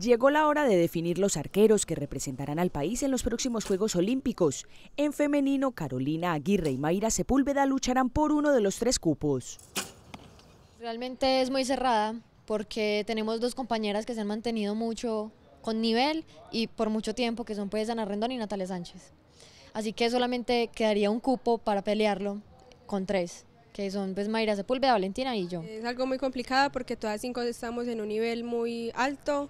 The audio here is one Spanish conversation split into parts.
Llegó la hora de definir los arqueros que representarán al país en los próximos Juegos Olímpicos. En femenino, Carolina Aguirre y Mayra Sepúlveda lucharán por uno de los tres cupos. Realmente es muy cerrada porque tenemos dos compañeras que se han mantenido mucho con nivel y por mucho tiempo, que son pues Ana Rendón y Natalia Sánchez. Así que solamente quedaría un cupo para pelearlo con tres que son pues, Mayra Sepúlveda, Valentina y yo. Es algo muy complicado porque todas cinco estamos en un nivel muy alto,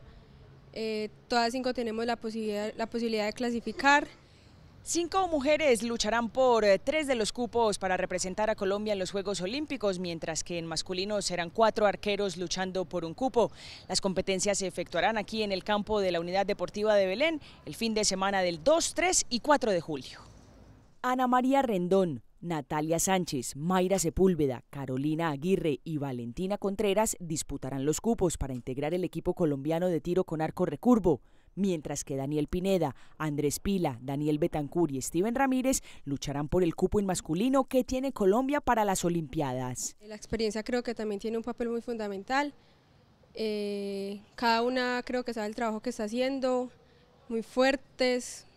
eh, todas cinco tenemos la posibilidad, la posibilidad de clasificar. Cinco mujeres lucharán por eh, tres de los cupos para representar a Colombia en los Juegos Olímpicos, mientras que en masculino serán cuatro arqueros luchando por un cupo. Las competencias se efectuarán aquí en el campo de la Unidad Deportiva de Belén el fin de semana del 2, 3 y 4 de julio. Ana María Rendón, Natalia Sánchez, Mayra Sepúlveda, Carolina Aguirre y Valentina Contreras disputarán los cupos para integrar el equipo colombiano de tiro con arco recurvo, mientras que Daniel Pineda, Andrés Pila, Daniel Betancur y Steven Ramírez lucharán por el cupo en masculino que tiene Colombia para las Olimpiadas. La experiencia creo que también tiene un papel muy fundamental. Eh, cada una creo que sabe el trabajo que está haciendo, muy fuertes,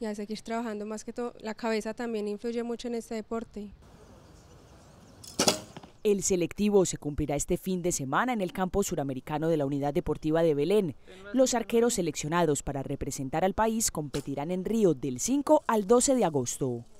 y a seguir trabajando más que todo. La cabeza también influye mucho en este deporte. El selectivo se cumplirá este fin de semana en el campo suramericano de la Unidad Deportiva de Belén. Los arqueros seleccionados para representar al país competirán en Río del 5 al 12 de agosto.